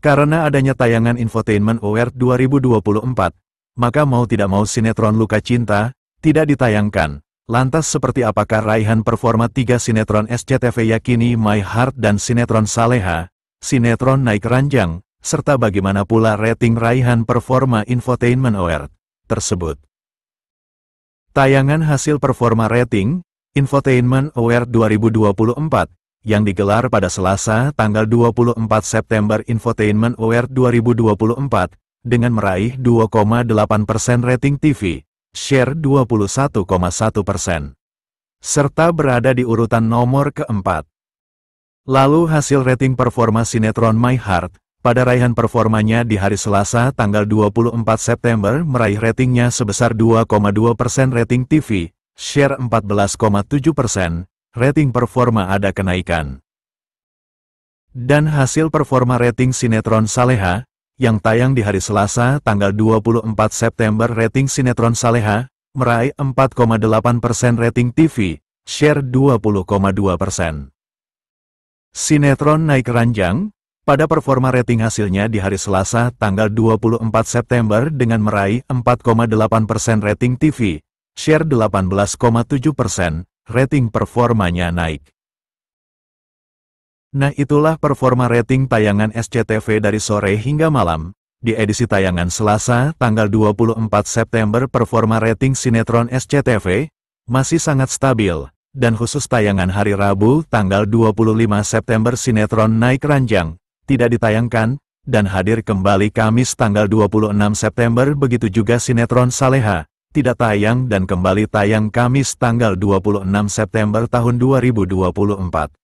Karena adanya tayangan infotainment OR 2024, maka mau tidak mau sinetron Luka Cinta, tidak ditayangkan. Lantas seperti apakah raihan performa tiga sinetron SCTV Yakini My Heart dan sinetron Saleha, sinetron naik ranjang, serta bagaimana pula rating raihan performa infotainment OR tersebut. Tayangan hasil performa rating, infotainment OR 2024, yang digelar pada Selasa tanggal 24 September Infotainment Award 2024, dengan meraih 2,8 persen rating TV, share 21,1 persen, serta berada di urutan nomor keempat. Lalu hasil rating performa sinetron My Heart, pada raihan performanya di hari Selasa tanggal 24 September meraih ratingnya sebesar 2,2 persen rating TV, share 14,7 persen, rating performa ada kenaikan. Dan hasil performa rating sinetron Saleha, yang tayang di hari Selasa tanggal 24 September rating sinetron Saleha, meraih 4,8 persen rating TV, share 20,2 persen. Sinetron naik ranjang, pada performa rating hasilnya di hari Selasa tanggal 24 September dengan meraih 4,8 persen rating TV, share 18,7 persen, rating performanya naik. Nah itulah performa rating tayangan SCTV dari sore hingga malam. Di edisi tayangan Selasa, tanggal 24 September performa rating sinetron SCTV masih sangat stabil. Dan khusus tayangan hari Rabu, tanggal 25 September sinetron naik ranjang, tidak ditayangkan, dan hadir kembali Kamis tanggal 26 September begitu juga sinetron Saleha tidak tayang dan kembali tayang Kamis tanggal 26 September tahun 2024.